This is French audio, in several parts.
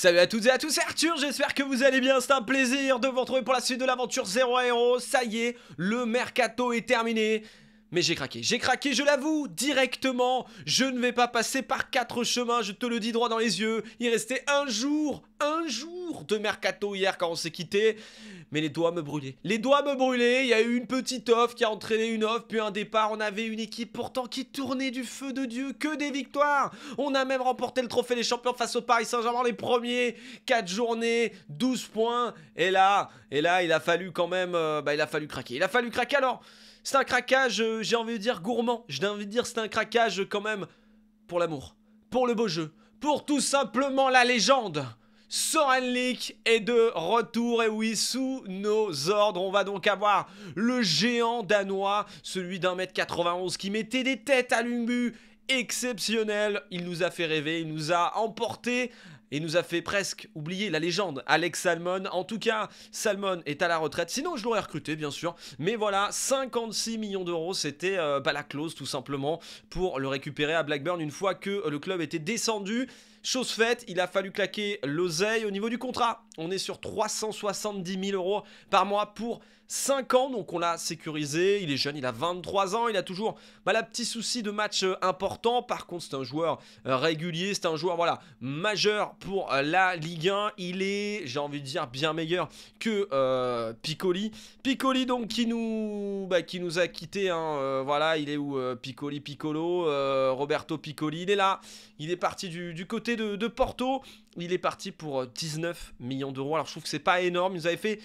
Salut à toutes et à tous, Arthur, j'espère que vous allez bien, c'est un plaisir de vous retrouver pour la suite de l'aventure 0 à Ça y est, le mercato est terminé mais j'ai craqué. J'ai craqué, je l'avoue, directement. Je ne vais pas passer par quatre chemins, je te le dis droit dans les yeux. Il restait un jour, un jour de mercato hier quand on s'est quitté. Mais les doigts me brûlaient. Les doigts me brûlaient, il y a eu une petite offre qui a entraîné une offre, puis un départ. On avait une équipe pourtant qui tournait du feu de Dieu, que des victoires. On a même remporté le trophée des champions face au Paris Saint-Germain les premiers. 4 journées, 12 points. Et là, et là, il a fallu quand même, euh, bah, il a fallu craquer. Il a fallu craquer alors. C'est un craquage, euh, j'ai envie de dire gourmand. J'ai envie de dire c'est un craquage quand même pour l'amour, pour le beau jeu, pour tout simplement la légende. Soren est de retour et oui, sous nos ordres, on va donc avoir le géant danois, celui d'un mètre 91 qui mettait des têtes à l'umbu exceptionnel. Il nous a fait rêver, il nous a emporté et nous a fait presque oublier la légende, Alex Salmon. En tout cas, Salmon est à la retraite. Sinon, je l'aurais recruté, bien sûr. Mais voilà, 56 millions d'euros, c'était euh, la clause, tout simplement, pour le récupérer à Blackburn une fois que euh, le club était descendu. Chose faite, il a fallu claquer l'oseille au niveau du contrat. On est sur 370 000 euros par mois pour 5 ans, donc on l'a sécurisé, il est jeune, il a 23 ans, il a toujours bah, la petit souci de match euh, important, par contre c'est un joueur euh, régulier, c'est un joueur voilà majeur pour euh, la Ligue 1, il est, j'ai envie de dire, bien meilleur que Piccoli. Piccoli donc qui nous, bah, qui nous a quitté, hein, voilà, il est où Piccoli, Piccolo, Roberto Piccoli, il est là, il est parti du, côté de, de Porto, il est parti pour 19 millions d'euros, alors je trouve que c'est pas énorme, il nous avait fait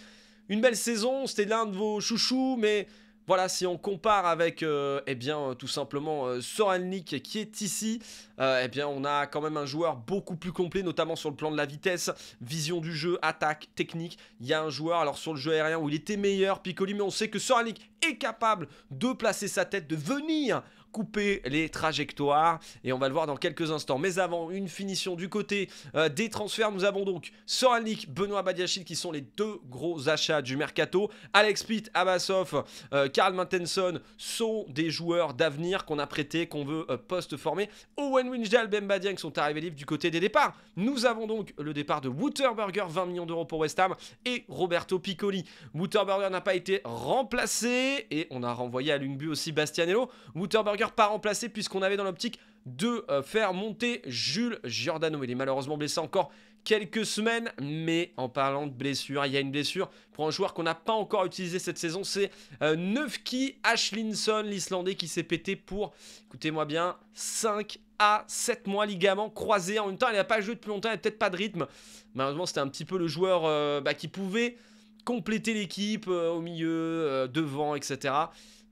une belle saison, c'était l'un de vos chouchous, mais voilà, si on compare avec, euh, eh bien, euh, tout simplement euh, Sorelnik qui est ici, eh bien, on a quand même un joueur beaucoup plus complet, notamment sur le plan de la vitesse, vision du jeu, attaque, technique. Il y a un joueur, alors sur le jeu aérien, où il était meilleur, Piccoli, mais on sait que Soralnik est capable de placer sa tête, de venir couper les trajectoires et on va le voir dans quelques instants. Mais avant, une finition du côté euh, des transferts. Nous avons donc Soralnik, Benoît Badiachil qui sont les deux gros achats du mercato. Alex Pitt, Abasov, euh, Karl Mantenson sont des joueurs d'avenir qu'on a prêtés, qu'on veut euh, post-former. Owen Ben Badia qui sont arrivés libres du côté des départs. Nous avons donc le départ de Wouterberger, 20 millions d'euros pour West Ham et Roberto Piccoli. Wouterberger n'a pas été remplacé et on a renvoyé à Lungbu aussi Bastianello. Wouterberger pas remplacé puisqu'on avait dans l'optique de euh, faire monter Jules Giordano. Il est malheureusement blessé encore quelques semaines, mais en parlant de blessure, il y a une blessure pour un joueur qu'on n'a pas encore utilisé cette saison, c'est Neufki Ashlinson, l'Islandais qui s'est pété pour, écoutez-moi bien, 5 à 7 mois ligament croisé En même temps, il n'a pas joué depuis longtemps, il n'a peut-être pas de rythme. Malheureusement, c'était un petit peu le joueur euh, bah, qui pouvait compléter l'équipe euh, au milieu, devant, etc.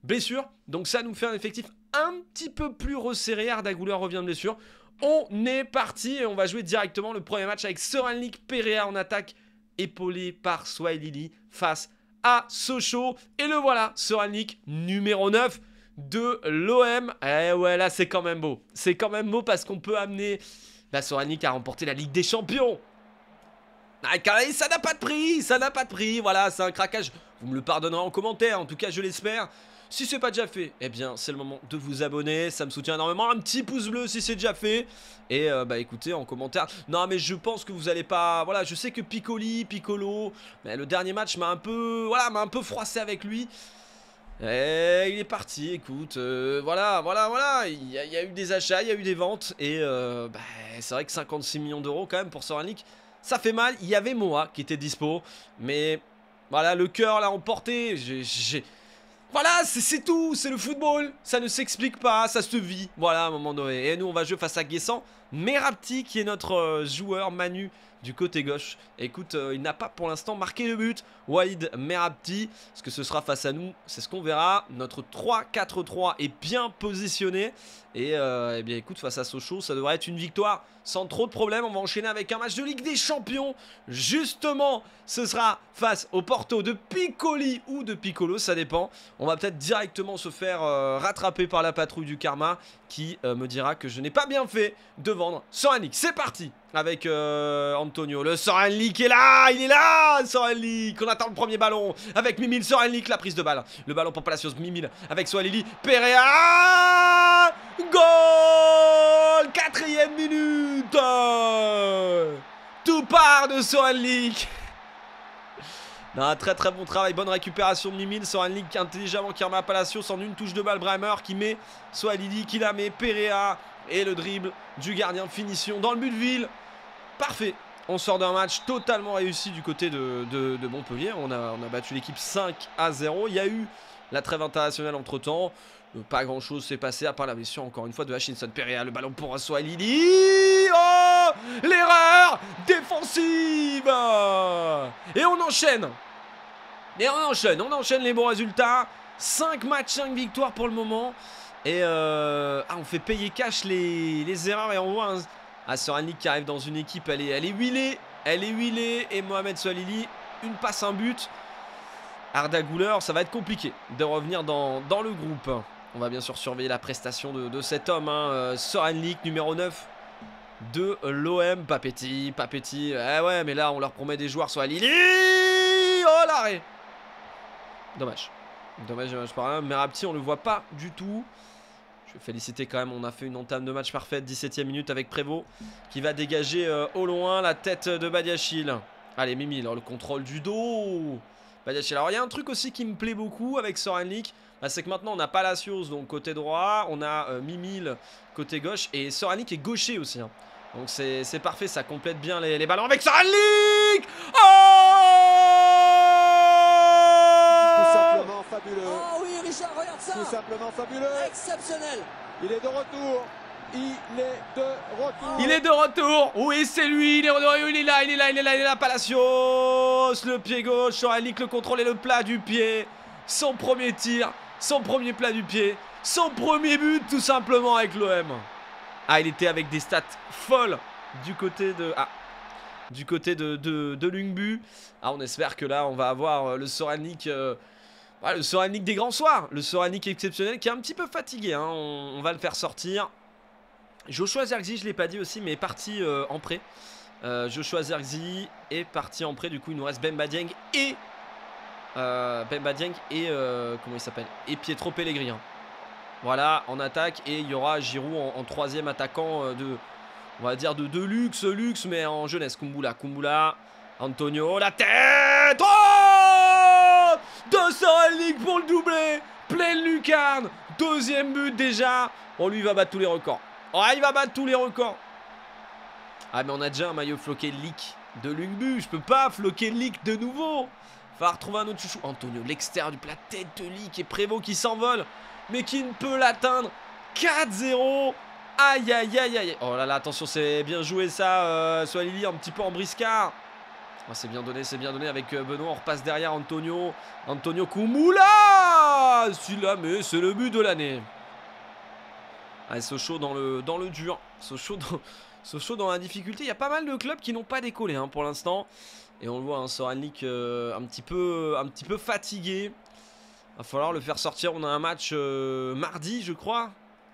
Blessure, donc ça nous fait un effectif un petit peu plus resserré. Ardagouleur revient de blessure. On est parti et on va jouer directement le premier match avec Soranik Perea en attaque, épaulé par Swahili face à Sochaux. Et le voilà, Soranik numéro 9 de l'OM. Eh ouais, là c'est quand même beau. C'est quand même beau parce qu'on peut amener la bah, Soranik à remporter la Ligue des Champions. Ah, ça n'a pas de prix, ça n'a pas de prix. Voilà, c'est un craquage. Vous me le pardonnerez en commentaire, en tout cas je l'espère. Si c'est pas déjà fait, eh bien c'est le moment de vous abonner, ça me soutient énormément. Un petit pouce bleu si c'est déjà fait. Et euh, bah écoutez en commentaire. Non mais je pense que vous allez pas. Voilà, je sais que Piccoli, Piccolo, mais le dernier match m'a un peu. Voilà, m'a un peu froissé avec lui. Et eh, il est parti, écoute, euh, voilà, voilà, voilà, il y, a, eu des achats, il y a eu des ventes, et euh, bah, c'est vrai que 56 millions d'euros quand même pour Soranic, League, ça fait mal, il y avait Moa qui était dispo, mais voilà, le cœur l'a emporté, j'ai... Voilà, c'est tout, c'est le football. Ça ne s'explique pas, ça se vit. Voilà, à un moment donné. Et nous, on va jouer face à Guessant. Merapti, qui est notre euh, joueur, Manu, du côté gauche. Écoute, euh, il n'a pas pour l'instant marqué le but. Walid Merabti, ce que ce sera face à nous, c'est ce qu'on verra. Notre 3-4-3 est bien positionné. Et euh, eh bien écoute, face à Sochaux, ça devrait être une victoire sans trop de problèmes. On va enchaîner avec un match de Ligue des Champions. Justement, ce sera face au Porto de Piccoli ou de Piccolo, ça dépend. On va peut-être directement se faire euh, rattraper par la patrouille du karma qui euh, me dira que je n'ai pas bien fait de vendre Soranlik. C'est parti avec euh, Antonio. Le Soranlik est là, il est là, Soranlik. On attend le premier ballon avec Mimil. Lick, la prise de balle. Le ballon pour Palacios, Mimil avec Soalili. Perea, goal, quatrième minute. Tout part de Soranlik. Un très très bon travail, bonne récupération de Mimil, sur un link intelligemment qui remet à Palacios en une touche de balle Bremer qui met soit Lili qui la met, Perea et le dribble du gardien finition dans le but de ville. Parfait, on sort d'un match totalement réussi du côté de, Montpellier. On a, on a battu l'équipe 5 à 0. Il y a eu la trêve internationale entre temps. Pas grand chose s'est passé à part la mission encore une fois de Hachinson, Perea. Le ballon pour soit Oh L'erreur défensive Et on enchaîne Et on enchaîne, on enchaîne les bons résultats. 5 matchs, 5 victoires pour le moment. Et euh, ah, on fait payer cash les, erreurs et on voit un, ah, qui arrive dans une équipe, elle est, elle est huilée. Elle est huilée et Mohamed Swalili, une passe, un but. Arda Gouler ça va être compliqué de revenir dans, le groupe. On va bien sûr surveiller la prestation de, cet homme, hein. Euh, numéro 9, de l'OM. Papetti, Papetti. Eh ouais, mais là, on leur promet des joueurs sur la Oh l'arrêt Dommage. Dommage, dommage euh, par hein. mais Rapti on le voit pas du tout. Je vais féliciter quand même, on a fait une entame de match parfaite, 17ème minute avec Prévost qui va dégager euh, au loin la tête de Badiachil. Allez Mimi, alors le contrôle du dos. Badiachil. Alors il y a un truc aussi qui me plaît beaucoup avec Soranlik bah, c'est que maintenant on a Palacios donc côté droit, on a euh, côté gauche et Soranik est gaucher aussi. Hein. Donc c'est parfait, ça complète bien les, les ballons avec Saralic Oh Tout simplement fabuleux. Oh oui, Richard, regarde ça. Tout simplement fabuleux. Exceptionnel. Il est de retour. Il est de retour. Il est de retour. Oui, c'est lui. Il est, il est là, il est là, il est là, il est là. Palacios. Le pied gauche. Alic, le contrôle et le plat du pied. Son premier tir. Son premier plat du pied. Son premier but, tout simplement, avec l'OM. Ah, il était avec des stats folles du côté de... Ah, du côté de, de, de Lungbu. Ah, on espère que là, on va avoir euh, le Soranik... Euh, le Soranik des grands soirs. Le Soranik exceptionnel qui est un petit peu fatigué. Hein. On, va le faire sortir. Joshua Zergzi, je l'ai pas dit aussi, mais est parti euh, en prêt. Joshua Zergzi est parti en prêt. Du coup, il nous reste Bemba Dieng et... Bemba Dieng et... comment il s'appelle Et Pietro Pellegrini hein. Voilà, en attaque. Et il y aura Giroud en, troisième attaquant euh, de, on va dire, de, de luxe, luxe, mais en jeunesse. Kumbula, Kumbula, Antonio, la tête Oh De Sorelnik pour le doublé Pleine lucarne Deuxième but déjà on lui, va battre tous les records. Oh, il va battre tous les records Ah, mais on a déjà un maillot floqué de leak de Lungbu. Je peux pas floquer le leak de nouveau va retrouver un autre chouchou. Antonio, l'extérieur du plat, tête de leak et Prévost qui s'envole mais qui ne peut l'atteindre. 4-0 Aïe, aïe, aïe, aïe. Oh là là, attention, c'est bien joué ça. Euh, Soalili un petit peu en briscard. Oh, c'est bien donné, c'est bien donné avec euh, Benoît. On repasse derrière Antonio. Antonio Kumula celui mais c'est le but de l'année. Allez, ah, Sochaux dans le, dans le dur. Sochaux dans, dans la difficulté. Il y a pas mal de clubs qui n'ont pas décollé hein, pour l'instant. Et on le voit, hein, euh, un, petit peu, un petit peu fatigué. Va falloir le faire sortir. On a un match euh, mardi, je crois,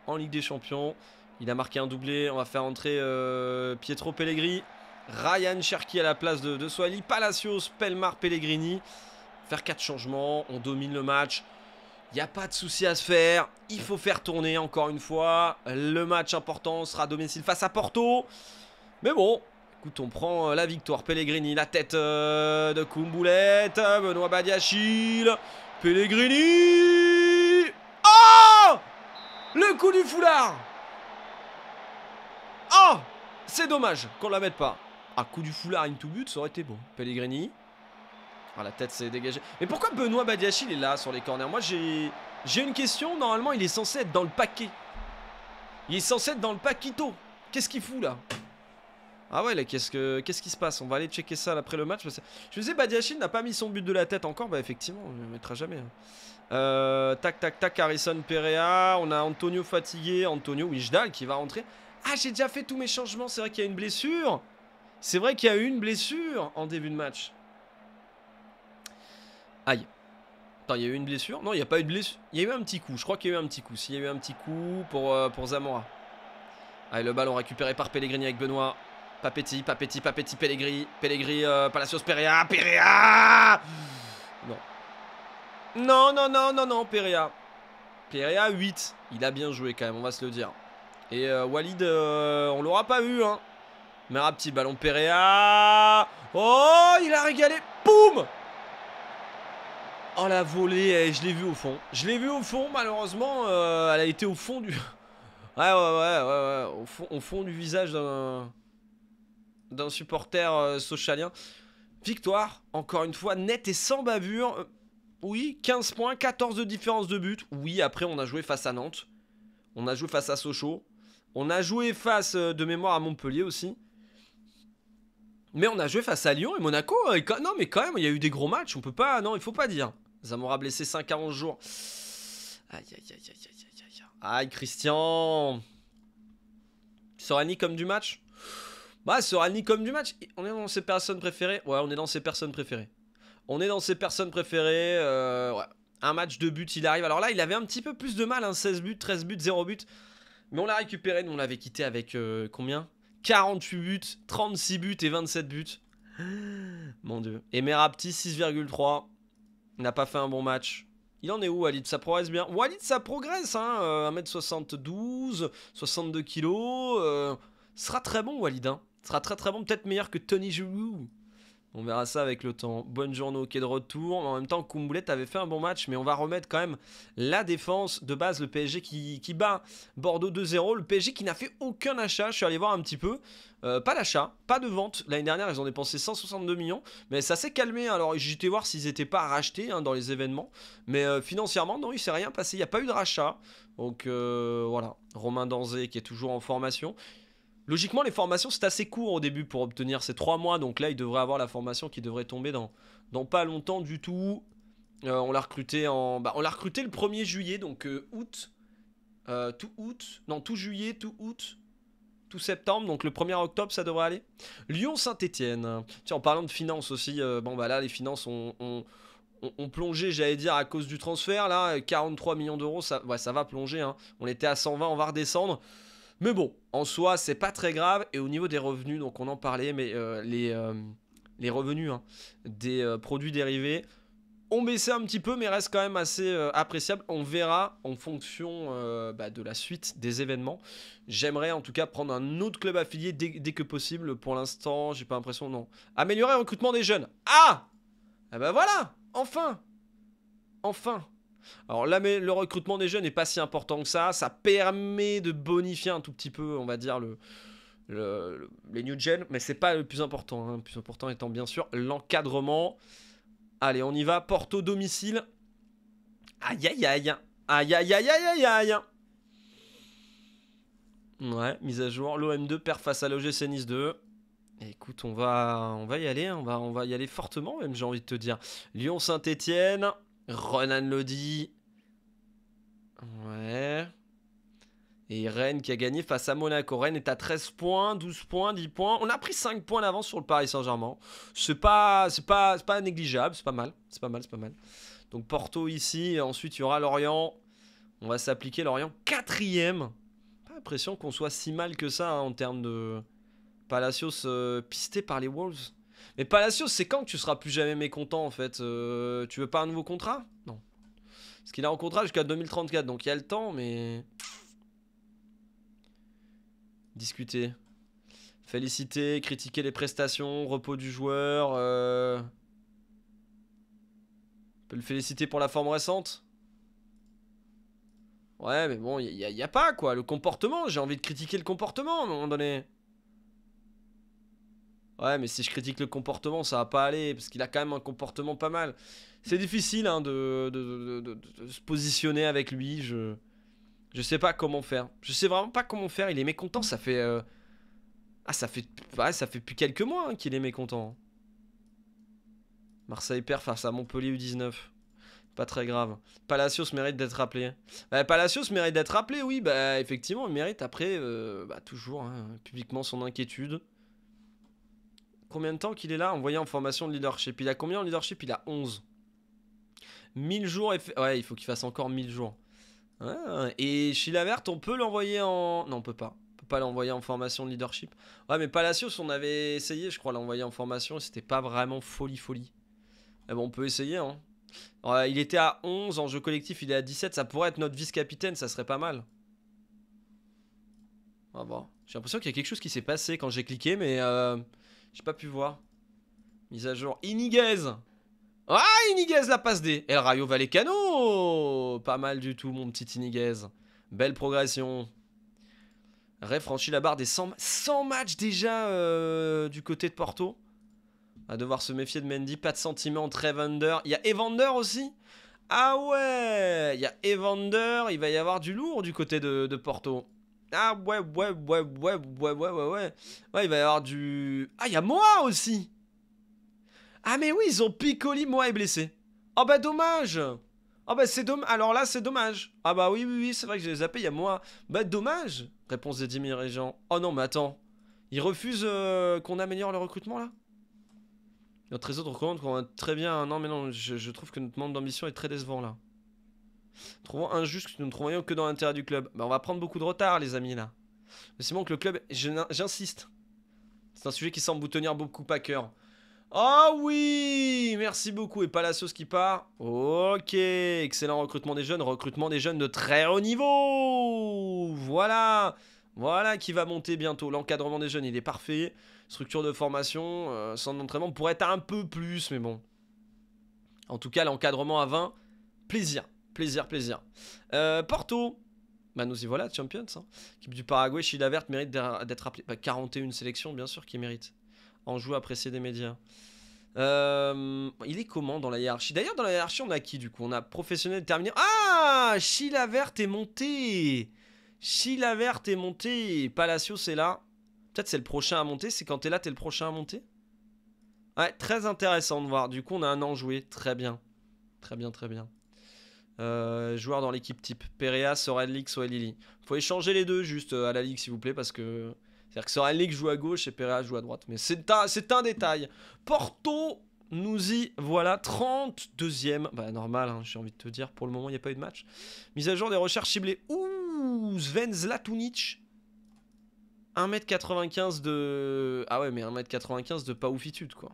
en Ligue des Champions. Il a marqué un doublé. On va faire entrer euh, Pietro Pellegrini. Ryan Cherki à la place de, de Soali. Palacios, Pelmar, Pellegrini. Faire quatre changements. On domine le match. Il n'y a pas de souci à se faire. Il faut faire tourner encore une fois. Le match important sera domicile face à Porto. Mais bon, écoute, on prend euh, la victoire. Pellegrini, la tête de Kumboulette. Benoît Badiachil. Pellegrini Oh Le coup du foulard Oh C'est dommage qu'on la mette pas. Un coup du foulard tout but, ça aurait été bon. Pellegrini. Ah, la tête s'est dégagée. Mais pourquoi Benoît Badiachi, il est là sur les corners Moi, j'ai j'ai une question. Normalement, il est censé être dans le paquet. Il est censé être dans le paquito. Qu'est-ce qu'il fout, là ah ouais, qu'est-ce, que, qu'est-ce qui se passe On va aller checker ça après le match. Je me disais, n'a pas mis son but de la tête encore. Bah effectivement, on ne le mettra jamais. Hein. Euh, tac, tac, tac, Harrison Perea. On a Antonio fatigué. Antonio Wichdal qui va rentrer. Ah, j'ai déjà fait tous mes changements. C'est vrai qu'il y a une blessure. C'est vrai qu'il y a eu une blessure en début de match. Aïe. Attends, il y a eu une blessure Non, il n'y a pas eu de blessure. Il y a eu un petit coup. Je crois qu'il y a eu un petit coup. S'il y a eu un petit coup pour, euh, pour Zamora. Allez, le ballon récupéré par Pellegrini avec Benoît. Papetti, Papetti, Papetti, Pellegrini, Pellegrini, euh, Palacios, Perea, Perea Non. Non, non, non, non, non, Perea. Perea 8. Il a bien joué quand même, on va se le dire. Et euh, Walid, euh, on l'aura pas vu. hein. Mais petit ballon Perea. Oh, il a régalé. Boum Oh la volée, eh, je l'ai vu au fond. Je l'ai vu au fond, malheureusement, elle a été au fond du... Ouais, ouais, ouais, ouais, ouais. au fond du visage d'un d'un supporter euh, socialien. Victoire, encore une fois, nette et sans bavure. Euh, oui, 15 points, 14 de différence de but. Oui, après, on a joué face à Nantes. On a joué face à Sochaux. On a joué face euh, de mémoire à Montpellier aussi. Mais on a joué face à Lyon et Monaco. Non, mais quand même, il y a eu des gros matchs. On peut pas. Non, il faut pas dire. Zamora blessé 5 à 11 jours. Aïe, aïe, aïe, aïe, aïe, aïe. Aïe, Christian. Sorani comme du match bah, sera comme du match. On est dans ses personnes préférées. Ouais, on est dans ses personnes préférées. On est dans ses personnes préférées. Euh, ouais. Un match de buts il arrive. Alors là, il avait un petit peu plus de mal. Hein. 16 buts, 13 buts, 0 buts. Mais on l'a récupéré. Nous, on l'avait quitté avec euh, combien 48 buts, 36 buts et 27 buts. Mon dieu. Et Merapti, 6,3. N'a pas fait un bon match. Il en est où, Walid Ça progresse bien. Walid, ça progresse, hein. 1m72, 62 kg. Ce sera très bon, Walid, hein. Ce sera très très bon, peut-être meilleur que Tony Giroud. On verra ça avec le temps. Bonne journée au de retour. En même temps, Koumboulet avait fait un bon match, mais on va remettre quand même la défense de base. Le PSG qui, bat Bordeaux 2-0. Le PSG qui n'a fait aucun achat. Je suis allé voir un petit peu. Euh, pas d'achat, pas de vente. L'année dernière, ils ont dépensé 162 millions. Mais ça s'est calmé. Hein. Alors, j'ai été voir s'ils n'étaient pas rachetés hein, dans les événements. Mais euh, financièrement, non, il s'est rien passé. Il n'y a pas eu de rachat. Donc, euh, voilà. Romain Danzé qui est toujours en formation. Logiquement, les formations, c'est assez court au début pour obtenir ces 3 mois. Donc là, il devrait avoir la formation qui devrait tomber dans, pas longtemps du tout. Euh, on l'a recruté en, bah, on l'a recruté le 1er juillet, donc euh, août. Euh, tout août. Non, tout juillet, tout août. Tout septembre, donc le 1er octobre, ça devrait aller. Lyon-Saint-Etienne. Tiens, en parlant de finances aussi, bon, bah là, les finances ont, plongé, j'allais dire, à cause du transfert. Là, 43 millions d'euros, ça, ça va plonger. Hein. On était à 120, on va redescendre. Mais bon, en soi, c'est pas très grave. Et au niveau des revenus, donc on en parlait, mais euh, les, euh, les, revenus hein, des euh, produits dérivés ont baissé un petit peu, mais restent quand même assez appréciables. On verra en fonction bah, de la suite des événements. J'aimerais en tout cas prendre un autre club affilié dès, que possible. Pour l'instant, j'ai pas l'impression, non. Améliorer le recrutement des jeunes. Ah Ah bah voilà Enfin Enfin alors là, le recrutement des jeunes n'est pas si important que ça. Ça permet de bonifier un tout petit peu, on va dire, le, les new gen, mais c'est pas le plus important. Hein. Le plus important étant bien sûr l'encadrement. Allez, on y va. Porto domicile. Aïe aïe aïe. Aïe aïe aïe aïe aïe Ouais, mise à jour. L'OM2 perd face à l'OGC Nice 2. Écoute, on va, on va y aller, hein. on va, on va y aller fortement même, j'ai envie de te dire. Lyon-Saint-Etienne, Ronan Lodi. Ouais. Et Rennes qui a gagné face à Monaco. Rennes est à 13 points, 12 points, 10 points. On a pris 5 points d'avance sur le Paris Saint-Germain. C'est pas, pas, pas négligeable, c'est pas mal, c'est pas mal, c'est pas mal. Donc Porto ici, ensuite il y aura Lorient. On va s'appliquer Lorient quatrième. Pas l'impression qu'on soit si mal que ça hein, en termes de Palacios euh, pisté par les Wolves. Mais Palacios, c'est quand que tu seras plus jamais mécontent en fait euh, Tu veux pas un nouveau contrat Non. Parce qu'il a un contrat jusqu'à 2034, donc il y a le temps, mais. Discuter. Féliciter, critiquer les prestations, repos du joueur. Euh, on peut le féliciter pour la forme récente Ouais, mais bon, il n'y a, a, pas quoi. Le comportement, j'ai envie de critiquer le comportement à un moment donné. Ouais, mais si je critique le comportement, ça va pas aller, parce qu'il a quand même un comportement pas mal. C'est difficile hein, de, se positionner avec lui. Je, je sais pas comment faire. Je sais vraiment pas comment faire. Il est mécontent, ça fait. Euh, ah, ça fait, ouais, ça fait plus quelques mois hein, qu'il est mécontent. Hein. Marseille perd face à Montpellier U19. Pas très grave. Palacios mérite d'être rappelé. Bah, Palacios mérite d'être rappelé, oui, bah effectivement, il mérite après, euh, bah, toujours, publiquement, son inquiétude combien de temps qu'il est là envoyé en formation de leadership Il a combien en leadership Il a 11. 1000 jours, et ouais, il faut qu'il fasse encore 1000 jours. Ah, et et verte, on peut l'envoyer en. Non, on peut pas. On peut pas l'envoyer en formation de leadership. Ouais, mais Palacios, on avait essayé, je crois, l'envoyer en formation. C'était pas vraiment folie, folie. Mais eh bon, on peut essayer, hein. il était à 11 en jeu collectif, il est à 17. Ça pourrait être notre vice-capitaine, ça serait pas mal. On va voir. J'ai l'impression qu'il y a quelque chose qui s'est passé quand j'ai cliqué, mais. Euh, j'ai pas pu voir. Mise à jour. Iniguez Ah, Iniguez la passe D El Rayo Vallecano Pas mal du tout, mon petit Iniguez. Belle progression. Ray franchit la barre des 100, matchs déjà euh, du côté de Porto. À devoir se méfier de Mendy. Pas de sentiment entre Evander. Il y a Evander aussi Ah ouais Il y a Evander. Il va y avoir du lourd du côté de Porto. Ah ouais, ouais, ouais, ouais, ouais, ouais, ouais, ouais. Ouais, il va y avoir du... Ah, il y a moi aussi Ah mais oui, ils ont Piccoli, moi est blessé. Oh bah dommage Oh bah c'est dommage, alors là c'est dommage. Ah bah oui, oui, oui, c'est vrai que j'ai zappé, il y a moi. Bah dommage Réponse des 10 000 régents. Oh non, mais attends. Ils refusent euh, qu'on améliore le recrutement là Notre réseau de recommande qu'on va très bien... Non mais non, je, je trouve que notre manque d'ambition est très décevant là. Trouvons injuste que nous ne trouvions que dans l'intérêt du club. Bah, on va prendre beaucoup de retard, les amis, là. C'est bon que le club... J'insiste. C'est un sujet qui semble vous tenir beaucoup à cœur. Ah oh oui Merci beaucoup. Et pas Palacios qui part. Ok. Excellent recrutement des jeunes. Recrutement des jeunes de très haut niveau. Voilà. Voilà qui va monter bientôt. L'encadrement des jeunes, il est parfait. Structure de formation, euh, centre d'entraînement pourrait être un peu plus, mais bon. En tout cas, l'encadrement à 20, plaisir. Plaisir, plaisir. Euh, Porto. Bah nous y voilà, Champions. Hein. du Paraguay, verte mérite d'être appelée. 41 bah, sélections, bien sûr qui mérite. En apprécié des médias. Euh, il est comment dans la hiérarchie D'ailleurs, dans la hiérarchie, on a qui du coup On a professionnel terminé. Ah verte est monté verte est monté Palacio, c'est là. Peut-être c'est le prochain à monter. C'est quand t'es là, t'es le prochain à monter Ouais, très intéressant de voir. Du coup, on a un an Très bien. Très bien, très bien joueurs joueur dans l'équipe type Perea, Elili il Faut échanger les deux juste euh, à la ligue s'il vous plaît parce que c'est-à-dire que joue à gauche et Perea joue à droite. Mais c'est un, détail. Porto, nous y voilà 32e. Bah normal, hein, j'ai envie de te dire. Pour le moment, il n'y a pas eu de match. Mise à jour des recherches ciblées. Ouh, Sven Zlatunic. 1m95 de... Ah ouais, mais 1m95 de pas oufitude, quoi.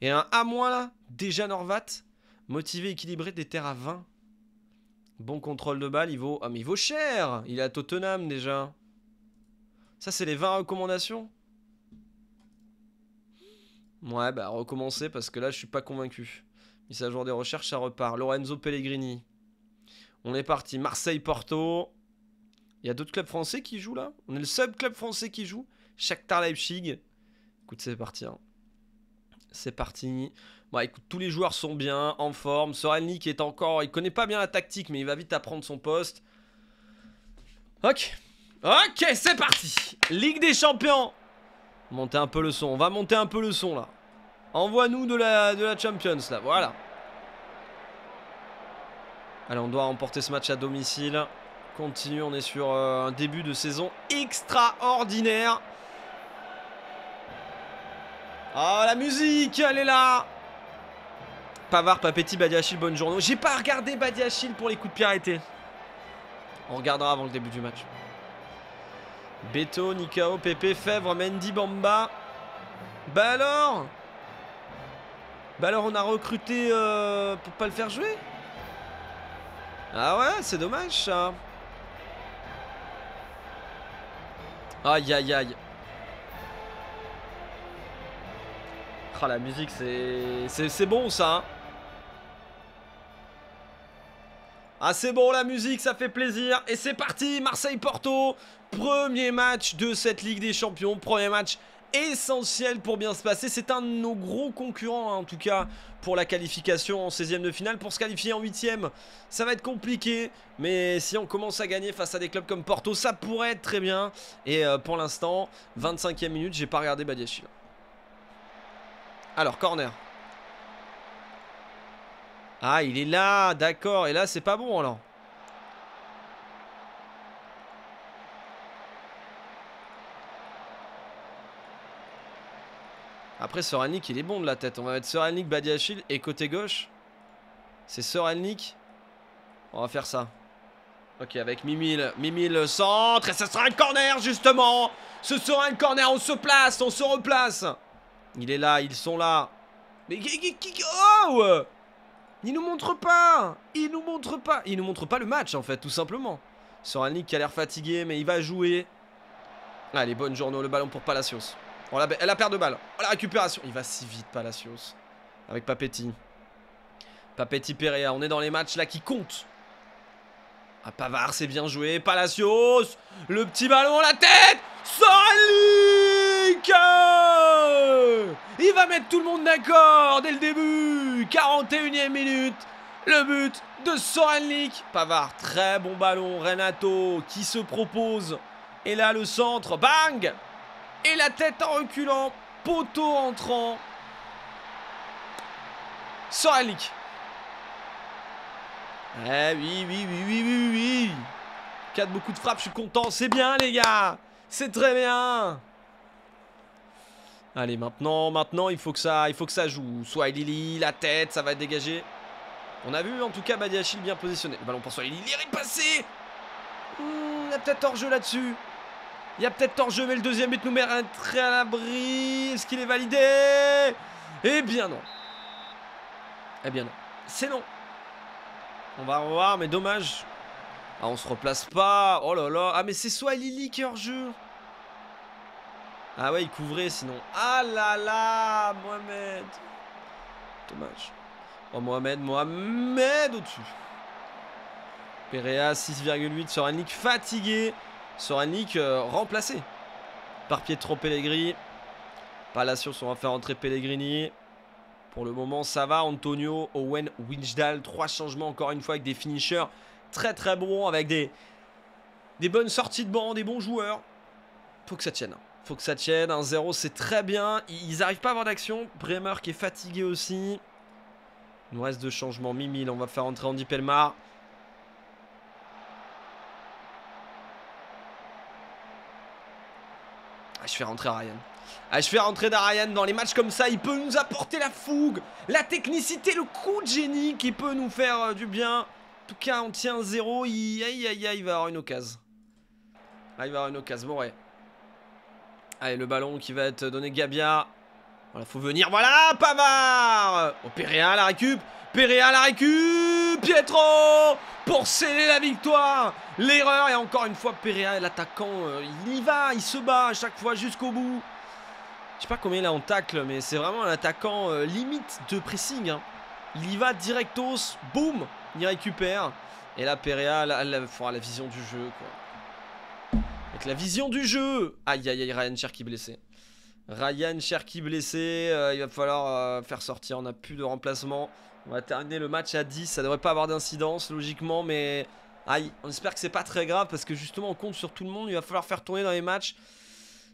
Et un A- là, déjà Norvat, motivé, équilibré, des terres à 20. Bon contrôle de balle, il vaut... Ah mais vaut cher Il est à Tottenham déjà. Ça c'est les 20 recommandations Ouais bah recommencer parce que là je suis pas convaincu. Mise à jour des recherches, ça repart. Lorenzo Pellegrini. On est parti. Marseille-Porto. Il y a d'autres clubs français qui jouent là On est le seul club français qui joue Shakhtar Leipzig. Écoute c'est parti. Hein. C'est parti. Bah écoute, tous les joueurs sont bien, en forme. qui est encore. Il connaît pas bien la tactique, mais il va vite apprendre son poste. Ok. Ok, c'est parti. Ligue des champions. Montez un peu le son. On va monter un peu le son là. Envoie-nous de la, de la Champions là. Voilà. Allez, on doit remporter ce match à domicile. Continue, on est sur euh, un début de saison extraordinaire. Ah, oh, la musique, elle est là Pavard, Papetti, Badiachil, bonne journée. J'ai pas regardé Badiachil pour les coups de pied arrêtés. On regardera avant le début du match. Beto, Nikao, Pepe, Fèvre, Mendy, Bamba. Bah alors Bah alors on a recruté euh, pour pas le faire jouer Ah ouais, c'est dommage ça. Aïe aïe aïe. Ah la musique c'est... C'est bon ça. Hein. Ah c'est bon la musique, ça fait plaisir. Et c'est parti, Marseille-Porto. Premier match de cette Ligue des Champions. Premier match essentiel pour bien se passer. C'est un de nos gros concurrents, hein, en tout cas, pour la qualification en 16e de finale. Pour se qualifier en 8e, ça va être compliqué. Mais si on commence à gagner face à des clubs comme Porto, ça pourrait être très bien. Et euh, pour l'instant, 25e minute, j'ai pas regardé Badiachi Alors, corner. Ah, il est là, d'accord. Et là, c'est pas bon, alors. Après, Soralnik, il est bon de la tête. On va mettre Soralnik, Badiachil et côté gauche. C'est Soralnik. On va faire ça. Ok, avec Mimil. Mimil centre. Et ça sera un corner, justement. Ce sera un corner. On se place. On se replace. Il est là. Ils sont là. Mais qui. Oh il nous montre pas Il nous montre pas Il nous montre pas le match en fait, tout simplement. Soralnik qui a l'air fatigué, mais il va jouer. Allez, bonne journée, le ballon pour Palacios. la, paire de balles Oh, la récupération. Il va si vite, Palacios. Avec Papetti. Papetti Perea. On est dans les matchs là qui comptent. Ah, Pavard, c'est bien joué. Palacios. Le petit ballon, à la tête. Soranlik il va mettre tout le monde d'accord dès le début 41ème minute le but de Lick Pavard, très bon ballon. Renato qui se propose. Et là, le centre. Bang Et la tête en reculant. Poteau entrant. Lick Eh oui, oui, oui, oui, oui, oui. 4 beaucoup de frappes, je suis content. C'est bien, les gars. C'est très bien. Allez, maintenant, maintenant, il faut que ça, il faut que ça joue. Soit Lili, la tête, ça va être dégagé. On a vu en tout cas Badiachil bien positionné. Le ballon pour Lily, il est passé hmm, Il y a peut-être hors-jeu là-dessus. Il y a peut-être hors-jeu, mais le deuxième but nous met un trait à l'abri. Est-ce qu'il est validé Eh bien non. Eh bien non. C'est non. On va revoir, mais dommage. Ah, on se replace pas. Oh là là. Ah, mais c'est soit Lily qui est hors-jeu. Ah ouais, il couvrait sinon. Ah là là, Mohamed. Dommage. Oh Mohamed, Mohamed au-dessus. Perea 6,8. Soranik fatigué. Soranik euh, remplacé par Pietro Pellegrini. Palacios, on va faire entrer Pellegrini. Pour le moment, ça va. Antonio, Owen, Winchdahl. Trois changements encore une fois avec des finishers très très bons, avec des, des bonnes sorties de banc, des bons joueurs. Faut que ça tienne. Faut que ça tienne. 1-0, c'est très bien. Ils n'arrivent pas à avoir d'action. Bremer qui est fatigué aussi. Il nous reste deux changements. Mimil, on va faire entrer Andy Pelmar. Ah, je fais rentrer Ryan. Ah, je fais rentrer Darian dans les matchs comme ça. Il peut nous apporter la fougue, la technicité, le coup de génie qui peut nous faire euh, du bien. En tout cas, on tient 0. Il... Aïe, aïe, il va avoir une occasion. Ah, il va avoir une occasion. Bon, ouais. Allez, le ballon qui va être donné Gabia. Voilà, faut venir. Voilà, Pavard Oh, Perea la récup Perea la récup Pietro Pour sceller la victoire L'erreur, et encore une fois, péréal l'attaquant, euh, il y va, il se bat à chaque fois jusqu'au bout. Je sais pas combien il a en tacle, mais c'est vraiment un attaquant euh, limite de pressing. Hein. Il y va directos, boum, il récupère. Et là, Perea, Il faudra la, la vision du jeu, quoi la vision du jeu Aïe aïe aïe, Ryan Cherky blessé. Ryan Cherky blessé, euh, il va falloir euh, faire sortir, on n'a plus de remplacement. On va terminer le match à 10, ça devrait pas avoir d'incidence logiquement, mais... Aïe, on espère que c'est pas très grave parce que justement on compte sur tout le monde, il va falloir faire tourner dans les matchs.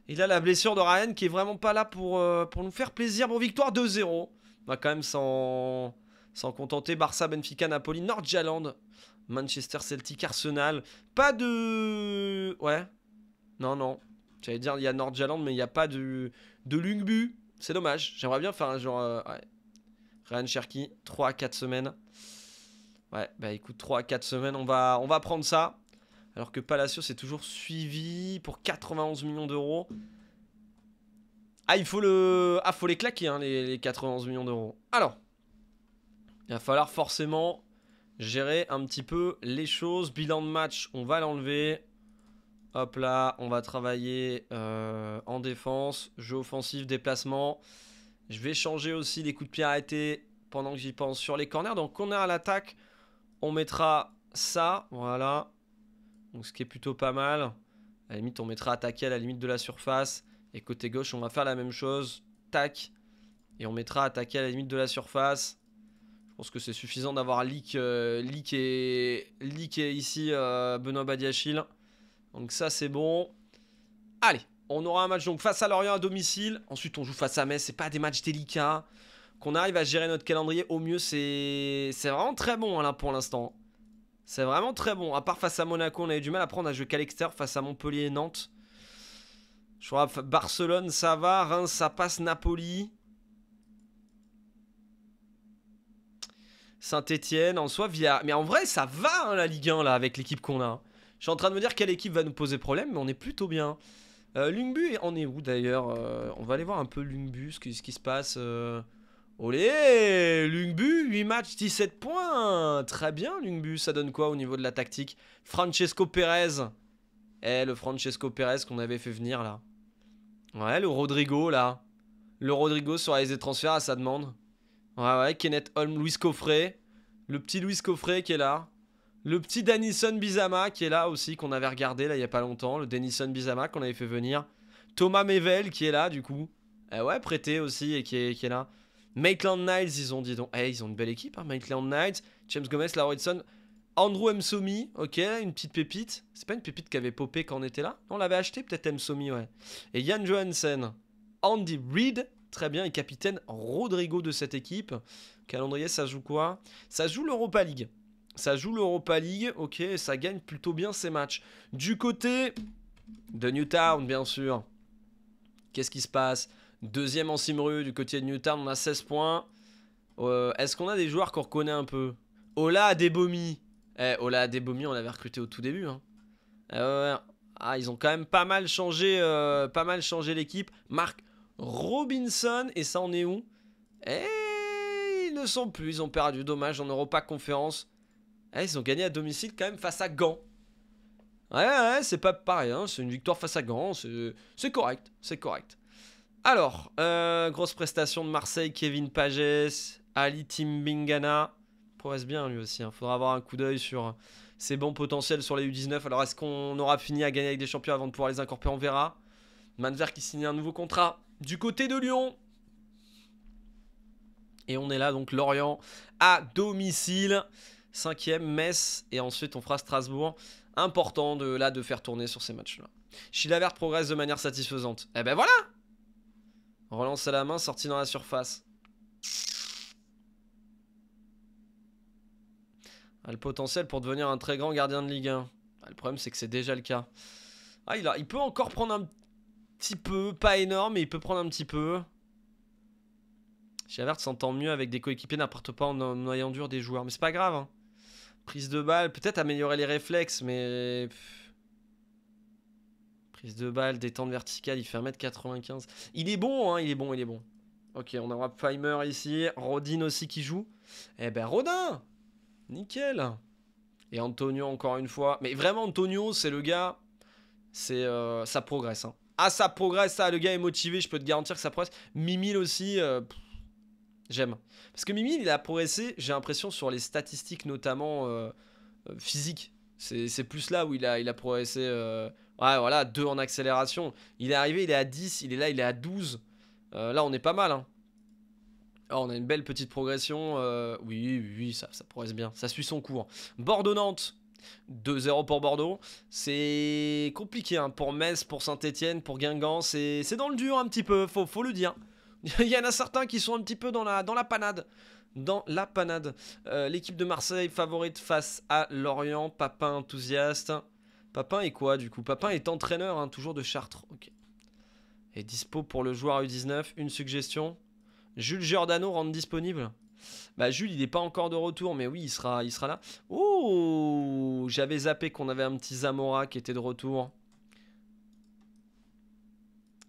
Et là la blessure de Ryan qui est vraiment pas là pour, euh, pour nous faire plaisir, bon victoire 2-0. On va quand même s'en contenter, Barça, Benfica, Napoli, Nord Jaland, Manchester Celtic, Arsenal. Pas de... Ouais, non, non. J'allais dire, il y a Nordjaland, mais il n'y a pas du, de Lungbu. C'est dommage. J'aimerais bien faire un genre. Euh, Ryan Cherky, 3 4 semaines. Ouais, bah écoute, 3 à 4 semaines, on va, on va prendre ça. Alors que Palacios c'est toujours suivi pour 91 millions d'euros. Ah, il faut le. Ah, faut les claquer, hein, les 91 millions d'euros. Alors, il va falloir forcément gérer un petit peu les choses. Bilan de match, on va l'enlever. Hop là, on va travailler euh, en défense, jeu offensif, déplacement. Je vais changer aussi les coups de pied arrêtés pendant que j'y pense sur les corners. Donc corner à l'attaque, on mettra ça, voilà. Donc ce qui est plutôt pas mal. À la limite, on mettra attaquer à la limite de la surface. Et côté gauche, on va faire la même chose. Tac. Et on mettra attaquer à la limite de la surface. Je pense que c'est suffisant d'avoir leaké euh, ici euh, Benoît Badiachil. Donc ça, c'est bon. Allez, on aura un match donc face à Lorient à domicile. Ensuite, on joue face à Metz. C'est pas des matchs délicats. Qu'on arrive à gérer notre calendrier au mieux, c'est vraiment très bon hein, là pour l'instant. C'est vraiment très bon. À part face à Monaco, on a eu du mal à prendre à jouer qu'à face à Montpellier et Nantes. Je crois Barcelone, ça va. Reims, ça passe. Napoli. saint étienne en soi, via. Mais en vrai, ça va hein, la Ligue 1 là avec l'équipe qu'on a. Je suis en train de me dire quelle équipe va nous poser problème, mais on est plutôt bien. Euh, Lungbu, on est où d'ailleurs euh, On va aller voir un peu Lungbu, ce, qui, se passe. Euh. Olé Lungbu, 8 matchs, 17 points Très bien Lungbu, ça donne quoi au niveau de la tactique Francesco Perez Eh, le Francesco Perez qu'on avait fait venir là. Ouais, le Rodrigo là. Le Rodrigo sur les transferts à sa demande. Ouais, ouais, Kenneth Holm, Luis Coffret. Le petit Luis Coffret qui est là. Le petit Danison Bizama qui est là aussi, qu'on avait regardé là il y a pas longtemps. Le Danison Bizama qu'on avait fait venir. Thomas Mevel qui est là du coup. Eh ouais, prêté aussi et qui est, là. Maitland Knights, ils ont dit donc. Eh, ils ont une belle équipe, hein, Maitland Knights, James Gomez, Lauritson. Andrew Msomi, ok, une petite pépite. C'est pas une pépite qui avait popé quand on était là On l'avait acheté peut-être Msomi, ouais. Et Jan Johansen. Andy Reid, très bien, et capitaine Rodrigo de cette équipe. Calendrier, ça joue quoi Ça joue l'Europa League. Ça joue l'Europa League, ok, ça gagne plutôt bien ces matchs. Du côté de Newtown, bien sûr, qu'est-ce qui se passe Deuxième en Simru, du côté de Newtown, on a 16 points. Euh, est-ce qu'on a des joueurs qu'on reconnaît un peu Ola Adebomi. Eh, Ola Adebomi, on l'avait recruté au tout début. Hein. Eh, ah, ils ont quand même pas mal changé, euh, pas mal changé l'équipe. Marc Robinson, et ça, en est où Eh, ils ne sont plus, ils ont perdu. Dommage, en Europa Conférence. Eh, ils ont gagné à domicile quand même face à Gand. Ouais, ouais, c'est pas pareil. Hein, c'est une victoire face à Gand. C'est correct. C'est correct. Alors, euh, grosse prestation de Marseille. Kevin Pages, Ali Timbingana. Progresse bien lui aussi. Il hein, Faudra avoir un coup d'œil sur ses bons potentiels sur les U19. Alors, est-ce qu'on aura fini à gagner avec des champions avant de pouvoir les incorporer On verra. Manver qui signe un nouveau contrat du côté de Lyon. Et on est là, donc Lorient à domicile cinquième, Metz, et ensuite on fera Strasbourg. Important de là de faire tourner sur ces matchs-là. Chilavert progresse de manière satisfaisante. Eh ben voilà Relance à la main, sortie dans la surface. A ah, le potentiel pour devenir un très grand gardien de Ligue 1. Ah, le problème, c'est que c'est déjà le cas. Ah, il, il peut encore prendre un petit peu, pas énorme, mais il peut prendre un petit peu. Chilavert s'entend mieux avec des coéquipiers, n'apporte pas en noyant dur des joueurs. Mais c'est pas grave. Hein. Prise de balle, peut-être améliorer les réflexes, mais. Prise de balle, détente verticale, il fait 1m95. Il est bon, hein, il est bon, il est bon. Ok, on aura Pfeimer ici, Rodin aussi qui joue. Eh ben Rodin Nickel Et Antonio encore une fois. Mais vraiment, Antonio, c'est le gars. C'est euh, Ça progresse. Hein. Ah, ça progresse, ça. Le gars est motivé, je peux te garantir que ça progresse. Mimil aussi. Euh, J'aime. Parce que Mimi, il a progressé, j'ai l'impression, sur les statistiques, notamment Physique euh, euh, physiques. C'est plus là où il a, il a progressé. Euh, ouais, voilà, 2 en accélération. Il est arrivé, il est à 10, il est là, il est à 12. là, on est pas mal. Hein. Ah, on a une belle petite progression. oui, oui, oui, ça, ça progresse bien. Ça suit son cours. Bordeaux-Nantes, 2-0 pour Bordeaux. C'est compliqué hein, pour Metz, pour Saint-Etienne, pour Guingamp. C'est dans le dur un petit peu, faut le dire. Il y en a certains qui sont un petit peu dans la, dans la panade. Dans la panade. Euh, l'équipe de Marseille favorite face à Lorient. Papin enthousiaste. Papin est quoi du coup Papin est entraîneur, hein, toujours de Chartres. Ok. Et dispo pour le joueur U19. Une suggestion. Jules Giordano rentre disponible. Bah Jules, il n'est pas encore de retour, mais oui, il sera, il sera là. Oh J'avais zappé qu'on avait un petit Zamora qui était de retour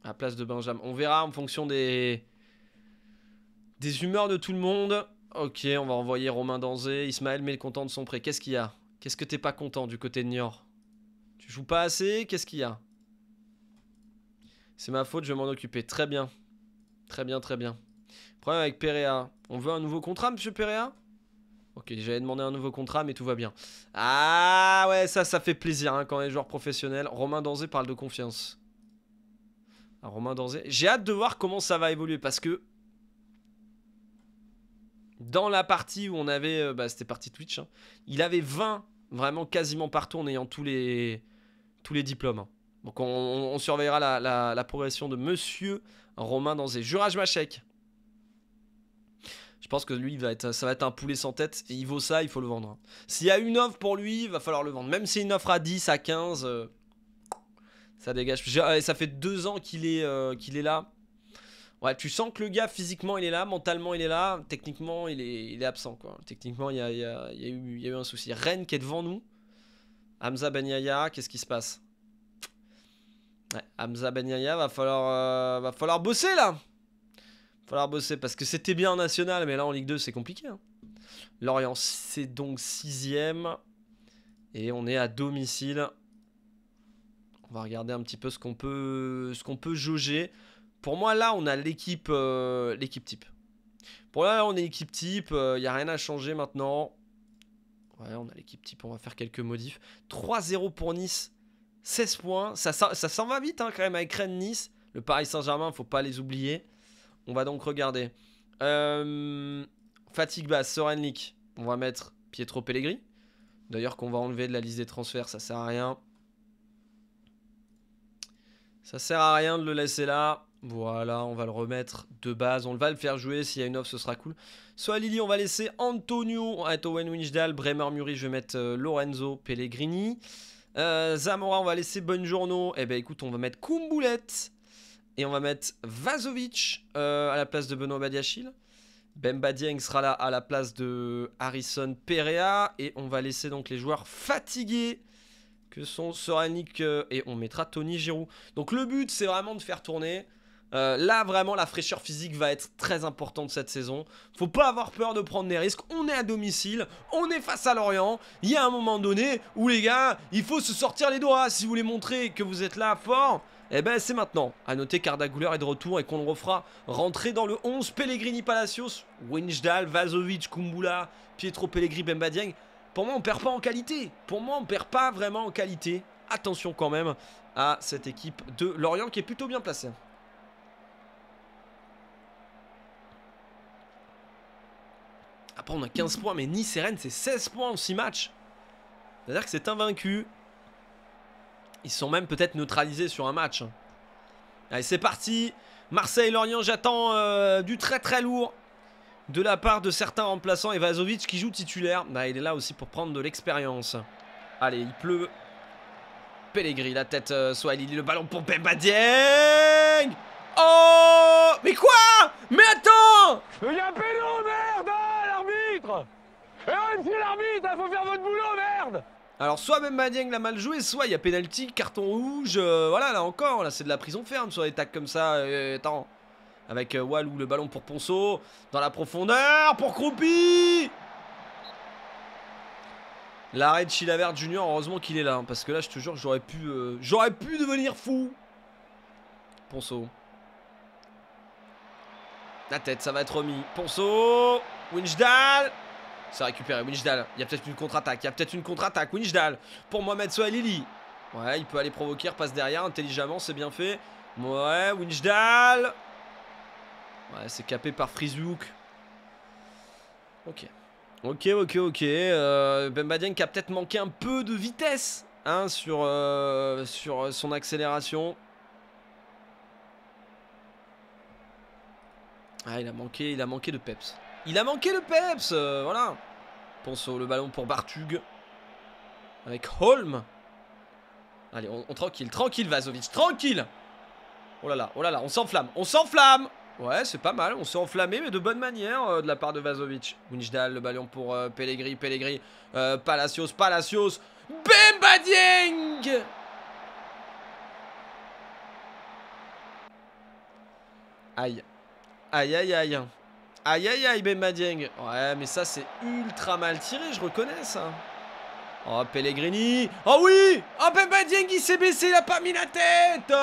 à place de Benjamin. On verra en fonction des, des humeurs de tout le monde. Ok, on va envoyer Romain Danzé. Ismaël met content de son prêt. Qu'est-ce qu'il y a Qu'est-ce que t'es pas content du côté de Niort Tu joues pas assez Qu'est-ce qu'il y a C'est ma faute, je vais m'en occuper. Très bien. Très bien, très bien. Problème avec Perea. On veut un nouveau contrat, monsieur Perea Ok, j'avais demandé un nouveau contrat, mais tout va bien. Ah ouais, ça, ça fait plaisir hein, quand les joueurs professionnels. Romain Danzé parle de confiance. Ah, Romain Danzé. J'ai hâte de voir comment ça va évoluer parce que dans la partie où on avait, euh, bah, c'était partie Twitch, hein, il avait 20 vraiment quasiment partout en ayant tous les, tous les diplômes. Hein. Donc on, surveillera la, progression de Monsieur Romain Danzé. Jurage Machek. Je pense que lui, va être, ça va être un poulet sans tête. Et il vaut ça, il faut le vendre. Hein. S'il y a une offre pour lui, il va falloir le vendre. Même si une offre à 10, à 15, ça dégage. Euh, ça fait deux ans qu'il est, euh, qu'il est là. Ouais, tu sens que le gars, physiquement, il est là, mentalement, il est là, techniquement, il est, absent. Quoi. Techniquement, il y a, eu, un souci. Rennes qui est devant nous. Hamza Banyaya, qu'est-ce qui se passe ouais, Hamza Banyaya, va falloir, euh, va falloir bosser là. Va falloir bosser parce que c'était bien en national, mais là en Ligue 2, c'est compliqué. Hein. Lorient, c'est donc sixième. Et on est à domicile on va regarder un petit peu ce qu'on peut, ce qu'on peut jauger. Pour moi, là, on a l'équipe euh, l'équipe type. Pour là, on est équipe type. Il euh, n'y a rien à changer maintenant. Ouais, on a l'équipe type. On va faire quelques modifs. 3-0 pour Nice. 16 points. Ça, ça, s'en va vite hein, quand même avec Rennes-Nice. Le Paris Saint-Germain, faut pas les oublier. On va donc regarder. Euh, fatigue basse, Soren On va mettre Pietro Pellegrini. D'ailleurs, qu'on va enlever de la liste des transferts, ça sert à rien. Ça sert à rien de le laisser là. Voilà, on va le remettre de base. On va le faire jouer. S'il y a une offre ce sera cool. Soit Lily, on va laisser Antonio à Owen Winchdal. Bremer Murray, je vais mettre euh, Lorenzo Pellegrini. Euh, Zamora, on va laisser Bonjourno. Eh ben écoute, on va mettre Kumboulette. Et on va mettre Vazovic euh, à la place de Benoît Badiachil. Bemba sera là à la place de Harrison Perea. Et on va laisser donc les joueurs fatigués que sont Soranic euh, et on mettra Tony Giroud. Donc le but, c'est vraiment de faire tourner. Euh, là, vraiment, la fraîcheur physique va être très importante cette saison. Faut pas avoir peur de prendre des risques. On est à domicile, on est face à l'Orient. Il y a un moment donné où, les gars, il faut se sortir les doigts. Si vous voulez montrer que vous êtes là fort, et eh ben c'est maintenant. À noter qu'Arda est de retour et qu'on le refera rentrer dans le 11. Pellegrini Palacios, Winchdal, Vazovic, Kumbula, Pietro Pellegrini, Bembadieng. Pour moi, on perd pas en qualité. Pour moi, on perd pas vraiment en qualité. Attention quand même à cette équipe de Lorient qui est plutôt bien placée. Après, on a 15 points, mais Nice et Rennes, c'est 16 points en 6 matchs. C'est-à-dire que c'est invaincu. Ils sont même peut-être neutralisés sur un match. Hein. Allez, c'est parti. Marseille-Lorient, j'attends euh, du très très lourd de la part de certains remplaçants et qui joue titulaire. Bah, il est là aussi pour prendre de l'expérience. Allez, il pleut. Pellegrini, la tête euh, il lit le ballon pour Pemba Oh Mais quoi Mais attends Il y a Pélo, merde hein, L'arbitre Et même l'arbitre, il hein, faut faire votre boulot, merde alors soit même Badieng l'a mal joué, soit il y a pénalty, carton rouge, euh, voilà là encore, là c'est de la prison ferme sur des tacs comme ça, euh, attends. Avec euh, Walou, le ballon pour Ponceau. Dans la profondeur, pour Croupi L'arrêt de Chilavert Junior, heureusement qu'il est là. Hein, parce que là, je te jure, j'aurais pu, euh, j'aurais pu devenir fou. Ponceau. La tête, ça va être remis. Ponceau. ça C'est récupéré. Winchdal Il y a peut-être une contre-attaque. Il y a peut-être une contre-attaque. Winchdal Pour Mohamed Soalili. Ouais, il peut aller provoquer. Repasse derrière intelligemment. C'est bien fait. Ouais, Winchdal Ouais, c'est capé par Frizuk. Ok. Ok, ok, ok. Euh, qui a peut-être manqué un peu de vitesse hein, sur, euh, sur son accélération. Ah, il a manqué, il a manqué de peps. Il a manqué de peps, euh, voilà. Pense au le ballon pour Bartug. Avec Holm. Allez, on, tranquille, tranquille Vazovic, tranquille. Oh là là, oh là là, on s'enflamme, on s'enflamme. Ouais, c'est pas mal. On s'est enflammé, mais de bonne manière euh, de la part de Vazovic. Winjdal, le ballon pour euh, Pellegrini, Pellegrini. Euh, Palacios, Palacios. Bemba Dieng Aïe. Aïe, aïe, aïe. Aïe, aïe, aïe, Bemba Dieng. Ouais, mais ça, c'est ultra mal tiré, je reconnais ça. Oh, Pellegrini. Oh oui Oh, Bemba Dieng, il s'est baissé, il a pas mis la tête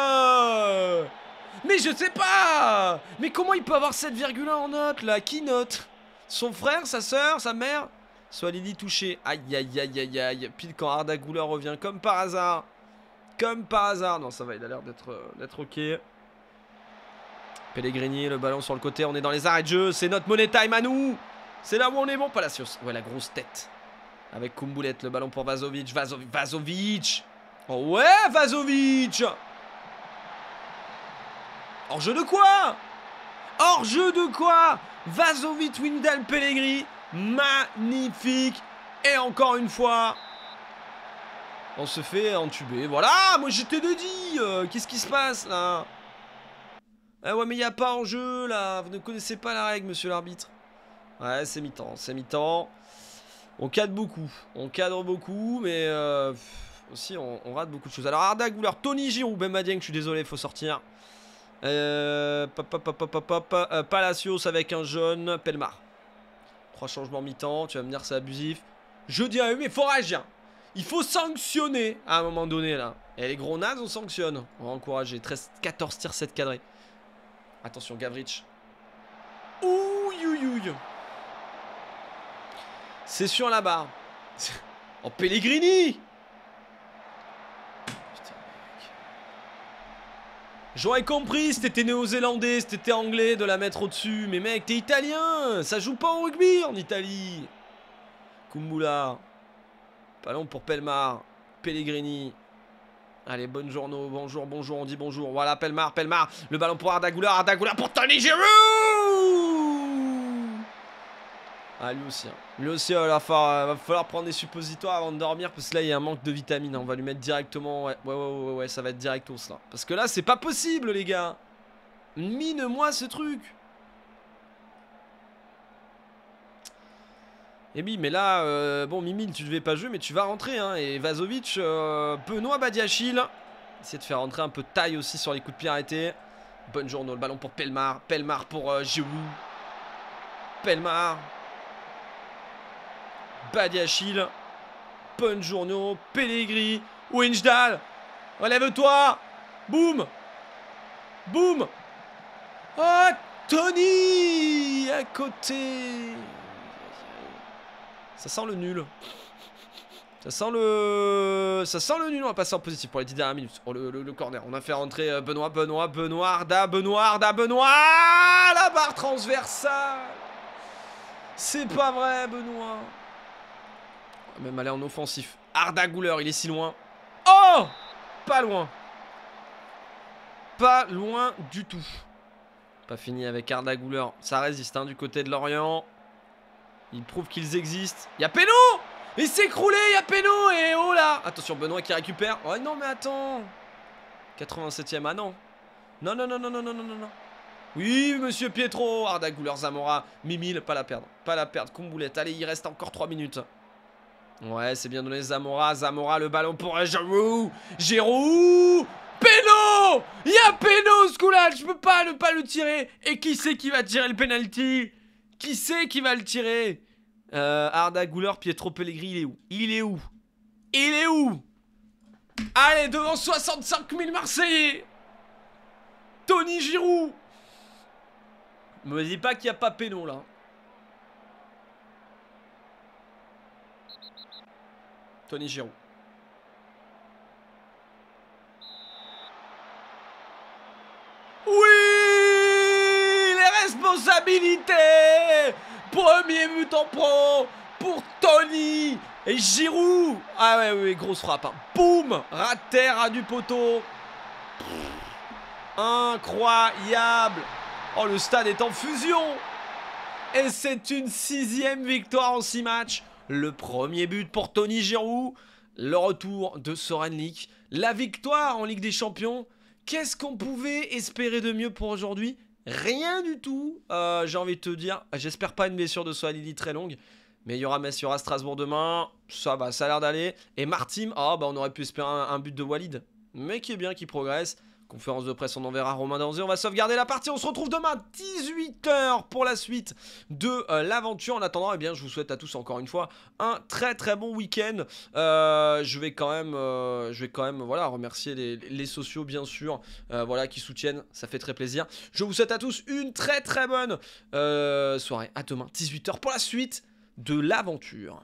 mais je sais pas Mais comment il peut avoir 7,1 en note, là Qui note Son frère, sa soeur, sa mère Lily touché. Aïe, aïe, aïe, aïe, aïe. Pile quand Arda revient, comme par hasard. Comme par hasard. Non, ça va, il a l'air euh, d'être ok. Pellegrini, le ballon sur le côté. On est dans les arrêts de jeu. C'est notre money time à nous. C'est là où on est bon. Palacios. Ouais, la grosse tête. Avec Kumbulet, le ballon pour Vazovic. Vazovic. Vazovic. Oh ouais, Vazovic Hors-jeu de quoi Hors-jeu de quoi vasovit windel Pellegrini. Magnifique. Et encore une fois, on se fait entuber. Voilà, moi j'étais dédié. Euh, qu'est-ce qui se passe là Ah ouais, mais il n'y a pas en jeu là. Vous ne connaissez pas la règle, monsieur l'arbitre. Ouais, c'est mi-temps, c'est mi-temps. On cadre beaucoup. On cadre beaucoup, mais euh, aussi on, rate beaucoup de choses. Alors Arda Tony Giroud, Ben je suis désolé, Il faut sortir. Euh, euh, Palacios avec un jeune Pelmar. Trois changements mi-temps. Tu vas me dire c'est abusif. Je dis à eux, mais faut Il faut sanctionner à un moment donné là. Et les gros nazes, on sanctionne. On va encourager. 13, 14 tirs, 7 cadrés. Attention, Gavrich. Ouh, C'est sur la barre. En Pellegrini J'aurais compris c'était néo-zélandais, c'était anglais, de la mettre au-dessus. Mais mec, t'es italien Ça joue pas au rugby en Italie Kumbula. Ballon pour Pelmar. Pellegrini. Allez, bonne journée, bonjour, bonjour, on dit bonjour. Voilà, Pelmar, Pelmar. Le ballon pour Ardagoula, Ardagoula pour Tony Giroud Ah, lui aussi. Hein. Lui aussi, il euh, va falloir, prendre des suppositoires avant de dormir parce que là, il y a un manque de vitamines. Hein. On va lui mettre directement. Ouais, ouais, ouais, ouais, ça va être directos là. Parce que là, c'est pas possible, les gars. Mine-moi ce truc. Et eh oui, mais là, euh, bon, Mimine, tu devais pas jouer, mais tu vas rentrer. Hein. et Vazovic, euh, Benoît Badiachil. Essayer de faire rentrer un peu de taille aussi sur les coups de pied arrêtés. Bonne journée, le ballon pour Pelmar. Pelmar pour euh, Pelmar pas Bonne journée. Pellegrini, Winchdal. Relève-toi. Boum. Boum. Oh, Tony à côté. Ça sent le nul. Ça sent le... Ça sent le nul, on va passer en positif pour les 10 dernières minutes. Oh, le, corner, on a fait rentrer euh, Benoît, Benoît, Benoît, da, Benoît, da, Benoît ah, La barre transversale C'est pas vrai, Benoît même aller en offensif. Arda Gouleur, il est si loin. Oh Pas loin. Pas loin du tout. Pas fini avec Arda Gouleur. Ça résiste hein, du côté de Lorient. Il prouve qu'ils existent. Il y a Péno Il s'est écroulé, il y a Péno Et oh là Attention, Benoît qui récupère. Oh non, mais attends 87 e ah non Non, non, non, non, non, non, non, non. Oui, monsieur Pietro Arda Gouleur Zamora. Mimile, pas la perdre. Pas la perdre. Comboulette. Allez, il reste encore 3 minutes. Ouais, c'est bien donné Zamora. Zamora, le ballon pour Giroud. Giroud Péno Il y a péno ce coup-là Je peux pas ne pas le tirer. Et qui c'est qui va tirer le penalty Qui c'est qui va le tirer euh, Arda Gouleur, Pietro Pellegrini, il est où Il est où Il est où Allez, devant 65 000 Marseillais Tony Giroud Me dis pas qu'il n'y a pas péno là. Tony Giroud. Oui Les responsabilités Premier but en pro pour Tony et Giroud Ah ouais, grosse frappe. Hein. Boum Rater à du poteau. incroyable Oh, le stade est en fusion Et c'est une sixième victoire en six matchs le premier but pour Tony Giroud, le retour de Soren Lick, la victoire en Ligue des Champions. Qu'est-ce qu'on pouvait espérer de mieux pour aujourd'hui Rien du tout, euh, j'ai envie de te dire. J'espère pas une blessure de Soren très longue. Mais il y aura Messi, à Strasbourg demain. Ça va, ça a l'air d'aller. Et Martim, ah bah on aurait pu espérer un, un but de Walid. Mais qui est bien, qui progresse conférence de presse, on enverra Romain Danzé. On va sauvegarder la partie. On se retrouve demain, 18h, pour la suite de euh, l'aventure. En attendant, eh bien, je vous souhaite à tous encore une fois un très très bon week-end. Euh, je vais quand même, euh, je vais quand même voilà, remercier les, sociaux, bien sûr, voilà, qui soutiennent. Ça fait très plaisir. Je vous souhaite à tous une très très bonne soirée. À demain, 18h, pour la suite de l'aventure.